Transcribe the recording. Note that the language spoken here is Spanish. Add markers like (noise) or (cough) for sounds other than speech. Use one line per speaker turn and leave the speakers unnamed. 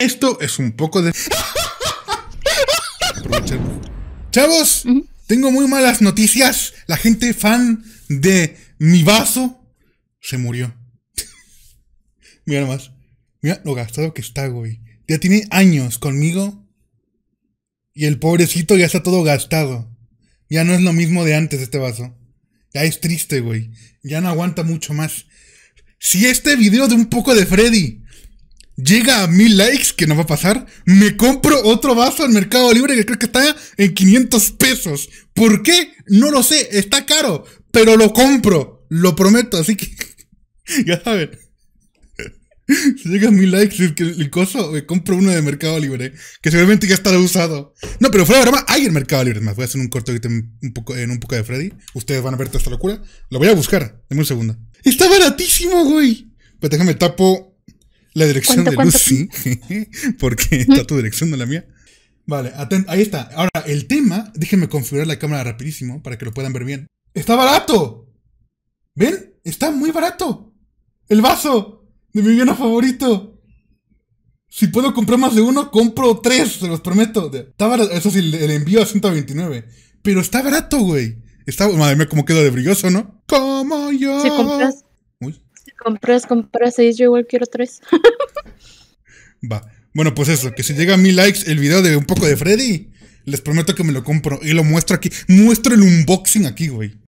Esto es un poco de... Chavos, tengo muy malas noticias. La gente fan de mi vaso se murió. (laughs) Mira nomás. Mira lo gastado que está, güey. Ya tiene años conmigo. Y el pobrecito ya está todo gastado. Ya no es lo mismo de antes este vaso. Ya es triste, güey. Ya no aguanta mucho más. Si este video de un poco de Freddy llega a mil likes, que no va a pasar, me compro otro vaso en Mercado Libre que creo que está en 500 pesos. ¿Por qué? No lo sé, está caro, pero lo compro, lo prometo, así que (laughs) ya saben. Si (laughs) llega a mil likes el, coso, me compro uno de Mercado Libre, que seguramente ya estará usado. No, pero fuera de broma, hay en Mercado Libre. Más voy a hacer un corto un poco, en un poco de Freddy. Ustedes van a ver toda esta locura. Lo voy a buscar, denme un segundo. Está baratísimo, güey. Pero pues déjame tapo la dirección de Lucy, (laughs) porque está tu dirección, no la mía. Vale, ahí está. Ahora, el tema, déjenme configurar la cámara rapidísimo para que lo puedan ver bien. ¡Está barato! ¿Ven? Está muy barato. El vaso de mi vino favorito. Si puedo comprar más de uno, compro tres, se los prometo. Está Eso sí, el envío a 129. Pero está barato, güey. Está, madre mía, como quedo de brilloso, ¿no?
Como yo. Uy compras, compras seis, yo igual quiero tres.
Va. Bueno, pues eso, que si llega a mil likes el video de un poco de Freddy, les prometo que me lo compro y lo muestro aquí. Muestro el unboxing aquí, güey.